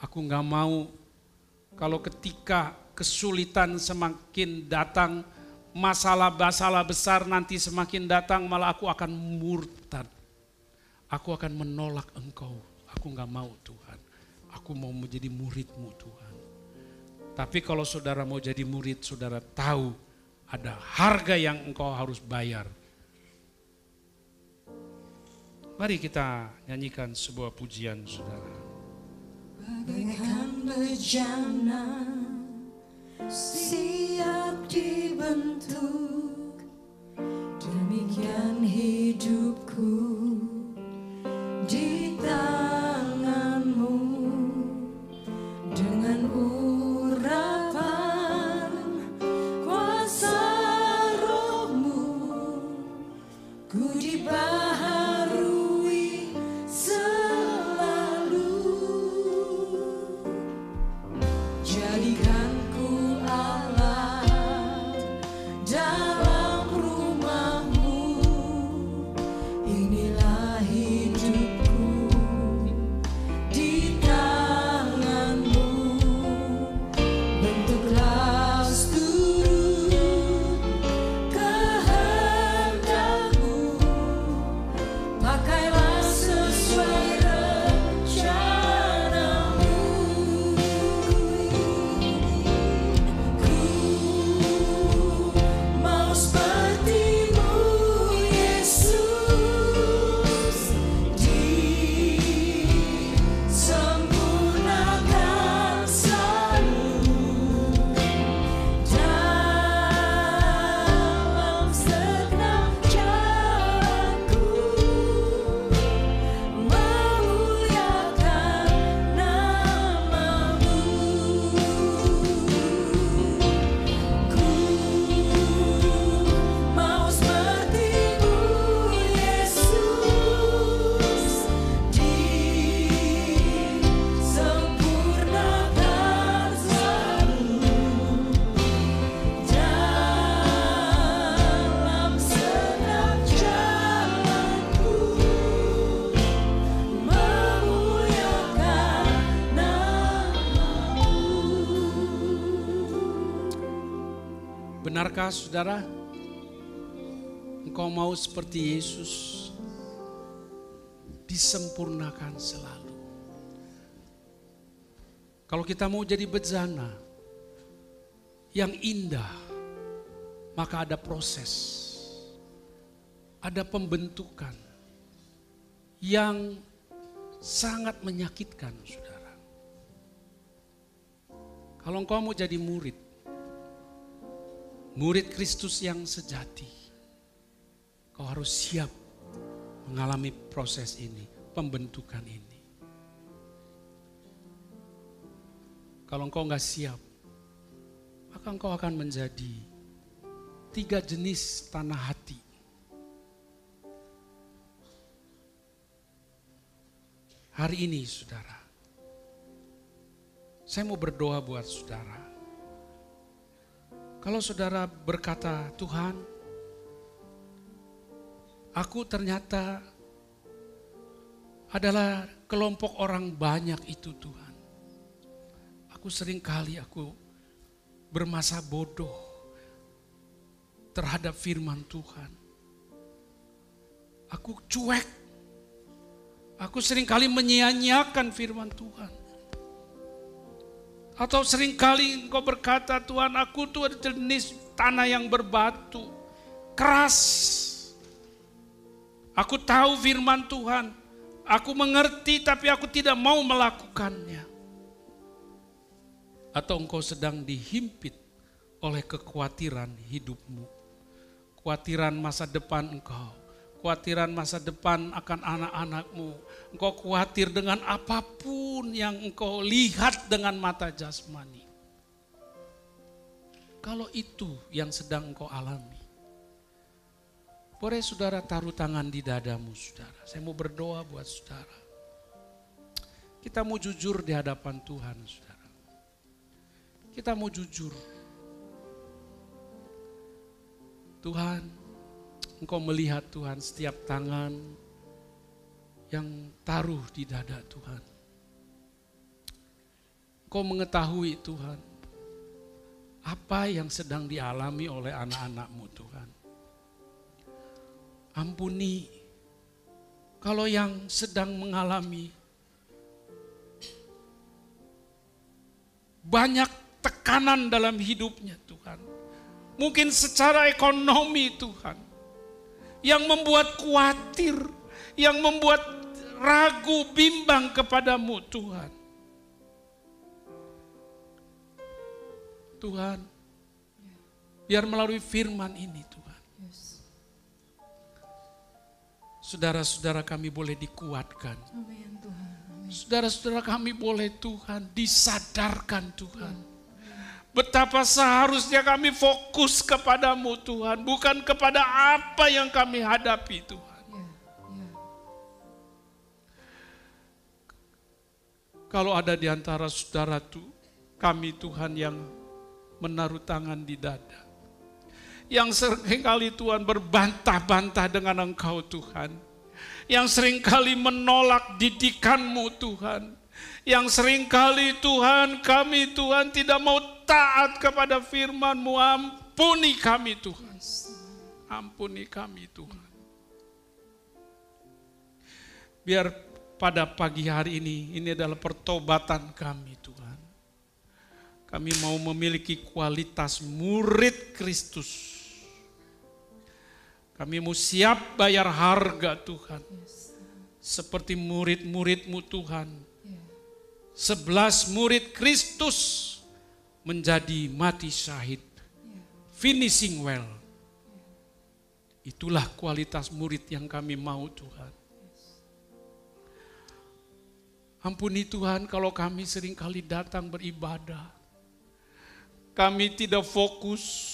Aku nggak mau kalau ketika kesulitan semakin datang, masalah-masalah besar nanti semakin datang, malah aku akan murtad. Aku akan menolak engkau. Aku nggak mau Tuhan. Aku mau menjadi muridmu Tuhan. Tapi kalau saudara mau jadi murid, saudara tahu ada harga yang engkau harus bayar Mari kita nyanyikan sebuah pujian saudara. Bagaikan bejana siap dibentuk demikian hidup. Benarkah saudara? Engkau mau seperti Yesus disempurnakan selalu. Kalau kita mau jadi bejana yang indah, maka ada proses. Ada pembentukan yang sangat menyakitkan, saudara. Kalau engkau mau jadi murid, murid Kristus yang sejati, kau harus siap mengalami proses ini, pembentukan ini. Kalau engkau nggak siap, maka engkau akan menjadi tiga jenis tanah hati. Hari ini, saudara, saya mau berdoa buat saudara kalau saudara berkata, Tuhan, aku ternyata adalah kelompok orang banyak itu Tuhan. Aku sering kali aku bermasa bodoh terhadap firman Tuhan. Aku cuek. Aku seringkali menyia-nyiakan firman Tuhan. Atau seringkali engkau berkata, Tuhan aku tuh jenis tanah yang berbatu, keras. Aku tahu firman Tuhan, aku mengerti tapi aku tidak mau melakukannya. Atau engkau sedang dihimpit oleh kekhawatiran hidupmu, kekhawatiran masa depan engkau, kekhawatiran masa depan akan anak-anakmu. Engkau khawatir dengan apapun yang engkau lihat dengan mata jasmani. Kalau itu yang sedang engkau alami. Boleh saudara taruh tangan di dadamu saudara. Saya mau berdoa buat saudara. Kita mau jujur di hadapan Tuhan saudara. Kita mau jujur. Tuhan, Engkau melihat Tuhan setiap tangan yang taruh di dada Tuhan. Engkau mengetahui Tuhan apa yang sedang dialami oleh anak-anakmu Tuhan. Ampuni kalau yang sedang mengalami banyak tekanan dalam hidupnya Tuhan. Mungkin secara ekonomi Tuhan yang membuat khawatir, yang membuat ragu, bimbang kepadamu Tuhan. Tuhan, biar melalui firman ini Tuhan. Saudara-saudara kami boleh dikuatkan. Saudara-saudara kami boleh Tuhan disadarkan Tuhan. Amen. Betapa seharusnya kami fokus kepadamu Tuhan, bukan kepada apa yang kami hadapi Tuhan. Ya, ya. Kalau ada di antara saudara tuh, kami Tuhan yang menaruh tangan di dada. Yang seringkali Tuhan berbantah-bantah dengan Engkau Tuhan. Yang seringkali menolak didikanmu Tuhan. Yang seringkali Tuhan kami Tuhan tidak mau taat kepada firman-Mu, ampuni kami Tuhan. Ampuni kami Tuhan. Biar pada pagi hari ini, ini adalah pertobatan kami Tuhan. Kami mau memiliki kualitas murid Kristus. Kami mau siap bayar harga Tuhan. Seperti murid-muridmu Tuhan. Sebelas murid Kristus menjadi mati syahid. Finishing well. Itulah kualitas murid yang kami mau Tuhan. Ampuni Tuhan kalau kami sering kali datang beribadah. Kami tidak fokus.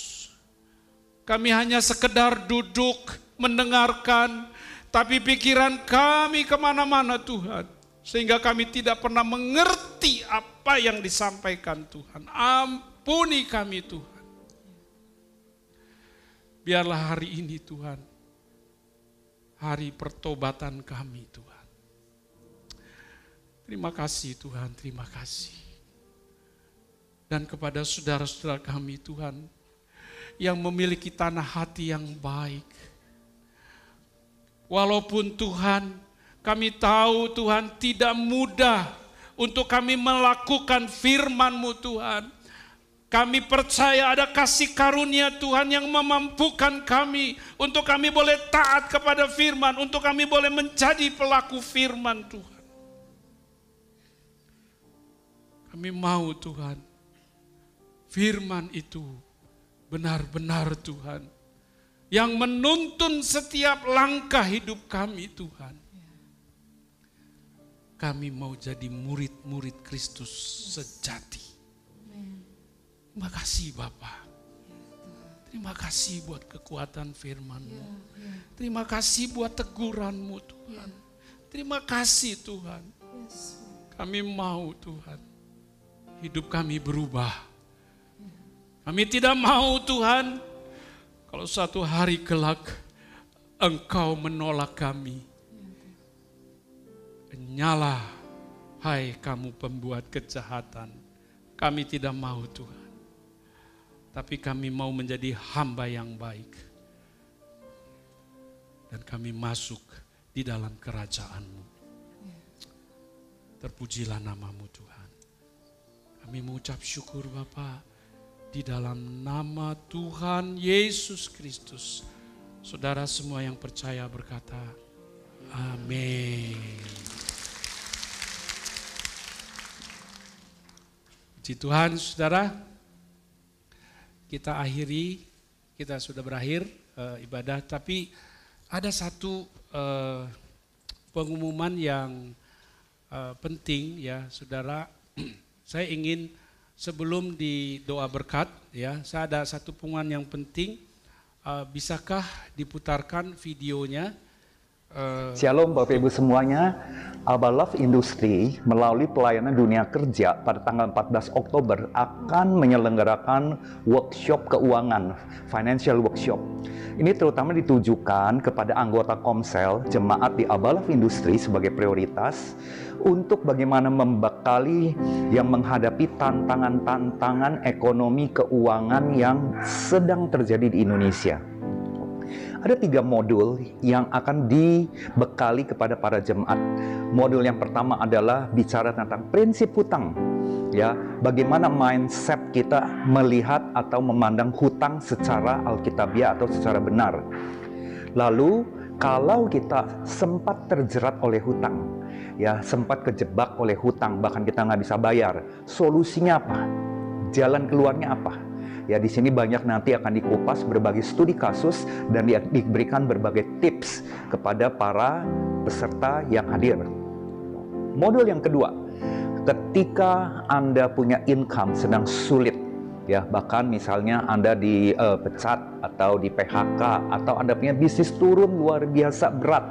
Kami hanya sekedar duduk, mendengarkan. Tapi pikiran kami kemana-mana Tuhan sehingga kami tidak pernah mengerti apa yang disampaikan Tuhan. Ampuni kami Tuhan. Biarlah hari ini Tuhan, hari pertobatan kami Tuhan. Terima kasih Tuhan, terima kasih. Dan kepada saudara-saudara kami Tuhan, yang memiliki tanah hati yang baik. Walaupun Tuhan kami tahu Tuhan tidak mudah untuk kami melakukan firman-Mu Tuhan. Kami percaya ada kasih karunia Tuhan yang memampukan kami untuk kami boleh taat kepada firman, untuk kami boleh menjadi pelaku firman Tuhan. Kami mau Tuhan, firman itu benar-benar Tuhan yang menuntun setiap langkah hidup kami Tuhan kami mau jadi murid-murid Kristus sejati. Terima kasih Bapak. Iya, Terima kasih buat kekuatan firman-Mu. Iya, iya. Terima kasih buat teguran-Mu Tuhan. Terima kasih Tuhan. Kami mau Tuhan. Hidup kami berubah. Kami tidak mau Tuhan. Kalau satu hari kelak Engkau menolak kami Nyala, hai kamu pembuat kejahatan. Kami tidak mau Tuhan. Tapi kami mau menjadi hamba yang baik. Dan kami masuk di dalam kerajaanmu. Terpujilah namamu Tuhan. Kami mengucap syukur Bapa di dalam nama Tuhan Yesus Kristus. Saudara semua yang percaya berkata, Amin. Puji Tuhan, saudara. Kita akhiri, kita sudah berakhir uh, ibadah, tapi ada satu uh, pengumuman yang uh, penting ya, saudara. saya ingin sebelum di doa berkat ya, saya ada satu pengumuman yang penting. Uh, bisakah diputarkan videonya? Eh, Shalom Bapak Ibu semuanya. Abalaf Industri melalui pelayanan dunia kerja pada tanggal 14 Oktober akan menyelenggarakan workshop keuangan, financial workshop. Ini terutama ditujukan kepada anggota Komsel, jemaat di Abalaf Industri sebagai prioritas untuk bagaimana membekali yang menghadapi tantangan-tantangan ekonomi keuangan yang sedang terjadi di Indonesia. Ada tiga modul yang akan dibekali kepada para jemaat. Modul yang pertama adalah bicara tentang prinsip hutang. Ya, bagaimana mindset kita melihat atau memandang hutang secara alkitabiah atau secara benar. Lalu kalau kita sempat terjerat oleh hutang, ya sempat kejebak oleh hutang bahkan kita nggak bisa bayar, solusinya apa? Jalan keluarnya apa? Ya di sini banyak nanti akan dikupas berbagai studi kasus dan diberikan berbagai tips kepada para peserta yang hadir. Modul yang kedua, ketika Anda punya income sedang sulit ya bahkan misalnya Anda dipecat eh, uh, atau di PHK atau Anda punya bisnis turun luar biasa berat.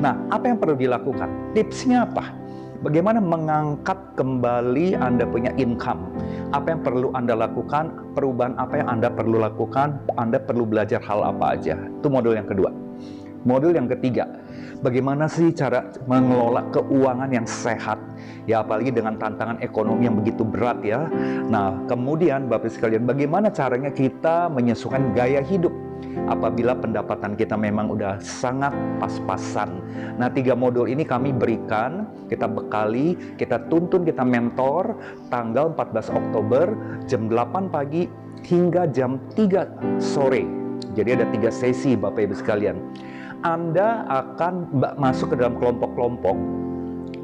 Nah, apa yang perlu dilakukan? Tipsnya apa? Bagaimana mengangkat kembali Anda punya income? Apa yang perlu Anda lakukan? Perubahan apa yang Anda perlu lakukan? Anda perlu belajar hal apa aja? Itu modul yang kedua. Modul yang ketiga, bagaimana sih cara mengelola keuangan yang sehat? Ya apalagi dengan tantangan ekonomi yang begitu berat ya. Nah, kemudian Bapak sekalian, bagaimana caranya kita menyesuaikan gaya hidup apabila pendapatan kita memang udah sangat pas-pasan. Nah, tiga modul ini kami berikan, kita bekali, kita tuntun, kita mentor tanggal 14 Oktober jam 8 pagi hingga jam 3 sore. Jadi ada tiga sesi Bapak Ibu sekalian. Anda akan masuk ke dalam kelompok-kelompok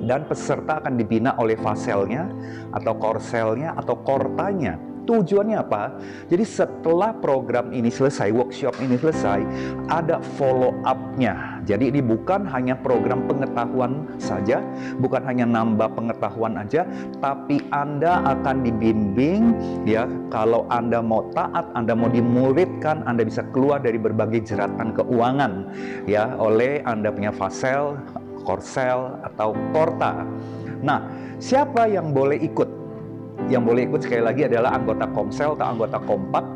dan peserta akan dibina oleh faselnya atau korselnya atau kortanya Tujuannya apa? Jadi setelah program ini selesai, workshop ini selesai, ada follow up-nya. Jadi ini bukan hanya program pengetahuan saja, bukan hanya nambah pengetahuan aja, tapi Anda akan dibimbing ya kalau Anda mau taat, Anda mau dimuridkan, Anda bisa keluar dari berbagai jeratan keuangan ya oleh Anda punya Fasel, Korsel atau Korta. Nah, siapa yang boleh ikut? Yang boleh ikut sekali lagi adalah anggota komsel atau anggota kompak.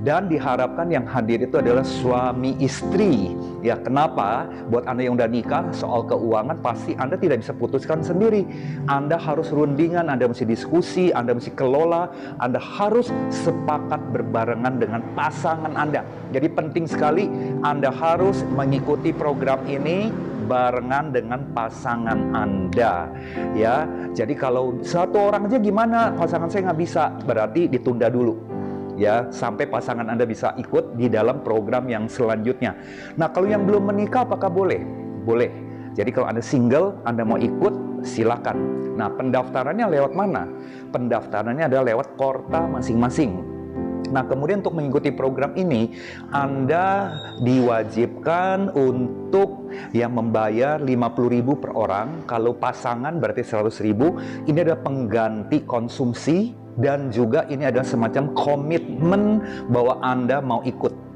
Dan diharapkan yang hadir itu adalah suami istri. Ya kenapa? Buat Anda yang udah nikah, soal keuangan pasti Anda tidak bisa putuskan sendiri. Anda harus rundingan, Anda mesti diskusi, Anda mesti kelola, Anda harus sepakat berbarengan dengan pasangan Anda. Jadi penting sekali Anda harus mengikuti program ini berbarengan dengan pasangan Anda. Ya, jadi kalau satu orang aja gimana pasangan saya nggak bisa, berarti ditunda dulu ya sampai pasangan Anda bisa ikut di dalam program yang selanjutnya. Nah, kalau yang belum menikah apakah boleh? Boleh. Jadi kalau Anda single, Anda mau ikut, silakan. Nah, pendaftarannya lewat mana? Pendaftarannya adalah lewat kota masing-masing Nah, kemudian untuk mengikuti program ini, Anda diwajibkan untuk yang membayar 50.000 per orang, kalau pasangan berarti 100.000. Ini adalah pengganti konsumsi dan juga ini adalah semacam komitmen bahwa Anda mau ikut.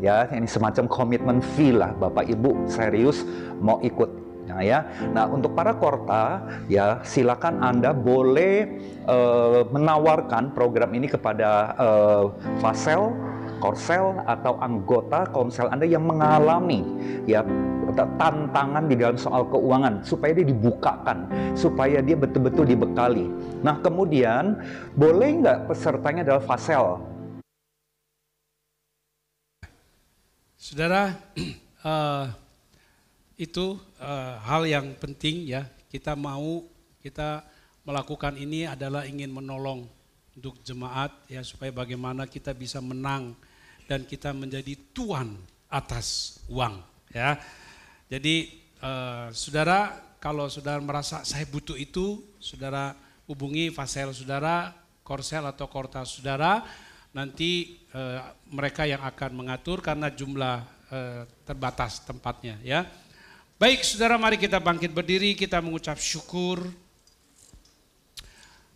Ya, ini semacam komitmen fee lah Bapak Ibu serius mau ikut ya. Nah, untuk para korta ya silakan Anda boleh uh, menawarkan program ini kepada uh, eh, Fasel Korsel atau anggota Komsel Anda yang mengalami ya tantangan di dalam soal keuangan supaya dia dibukakan, supaya dia betul-betul dibekali. Nah, kemudian boleh nggak pesertanya adalah Fasel? Saudara, uh, itu uh, hal yang penting ya. Kita mau kita melakukan ini adalah ingin menolong untuk jemaat ya supaya bagaimana kita bisa menang dan kita menjadi tuan atas uang ya. Jadi uh, saudara kalau saudara merasa saya butuh itu, saudara hubungi Fasel saudara, Korsel atau Korta saudara. Nanti uh, mereka yang akan mengatur karena jumlah uh, terbatas tempatnya ya. Baik saudara mari kita bangkit berdiri, kita mengucap syukur.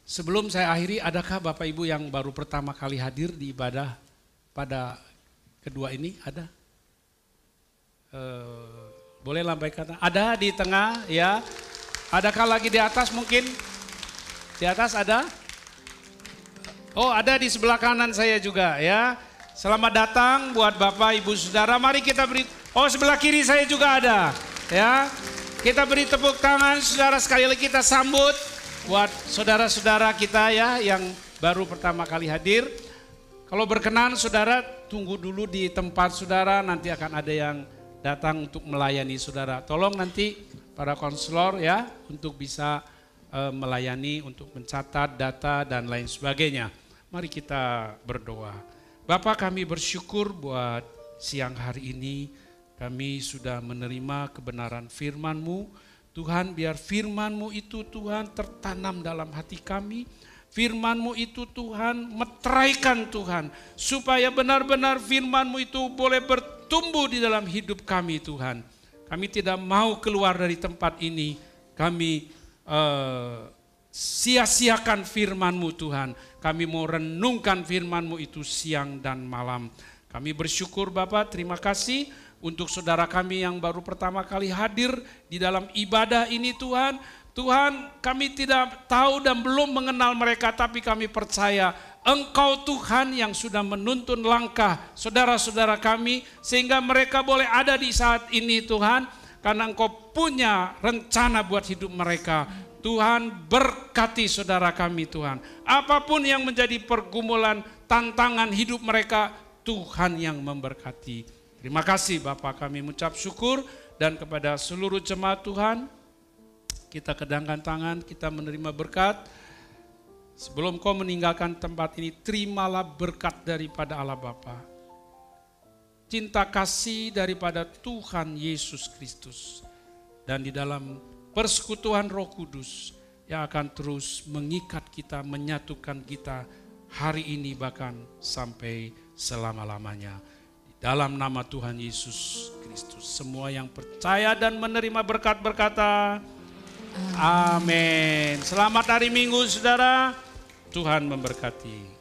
Sebelum saya akhiri, adakah Bapak Ibu yang baru pertama kali hadir di ibadah pada kedua ini? Ada? E, boleh kata? Ada di tengah ya. Adakah lagi di atas mungkin? Di atas ada? Oh ada di sebelah kanan saya juga ya. Selamat datang buat Bapak Ibu Saudara. Mari kita beri. Oh sebelah kiri saya juga ada. Ya, kita beri tepuk tangan saudara sekali lagi kita sambut buat saudara-saudara kita ya yang baru pertama kali hadir. Kalau berkenan saudara tunggu dulu di tempat saudara nanti akan ada yang datang untuk melayani saudara. Tolong nanti para konselor ya untuk bisa e, melayani untuk mencatat data dan lain sebagainya. Mari kita berdoa. Bapak kami bersyukur buat siang hari ini kami sudah menerima kebenaran firman-Mu. Tuhan biar firman-Mu itu Tuhan tertanam dalam hati kami. Firman-Mu itu Tuhan meteraikan Tuhan. Supaya benar-benar firman-Mu itu boleh bertumbuh di dalam hidup kami Tuhan. Kami tidak mau keluar dari tempat ini. Kami uh, sia-siakan firman-Mu Tuhan. Kami mau renungkan firman-Mu itu siang dan malam. Kami bersyukur Bapak, terima kasih. Untuk saudara kami yang baru pertama kali hadir di dalam ibadah ini Tuhan, Tuhan kami tidak tahu dan belum mengenal mereka tapi kami percaya Engkau Tuhan yang sudah menuntun langkah saudara-saudara kami sehingga mereka boleh ada di saat ini Tuhan karena Engkau punya rencana buat hidup mereka. Tuhan berkati saudara kami Tuhan. Apapun yang menjadi pergumulan, tantangan hidup mereka, Tuhan yang memberkati. Terima kasih Bapak kami mengucap syukur dan kepada seluruh jemaat Tuhan kita kedangkan tangan, kita menerima berkat. Sebelum kau meninggalkan tempat ini, terimalah berkat daripada Allah Bapa. Cinta kasih daripada Tuhan Yesus Kristus. Dan di dalam persekutuan roh kudus yang akan terus mengikat kita, menyatukan kita hari ini bahkan sampai selama-lamanya. Dalam nama Tuhan Yesus Kristus. Semua yang percaya dan menerima berkat berkata, Amin. Selamat hari Minggu saudara. Tuhan memberkati.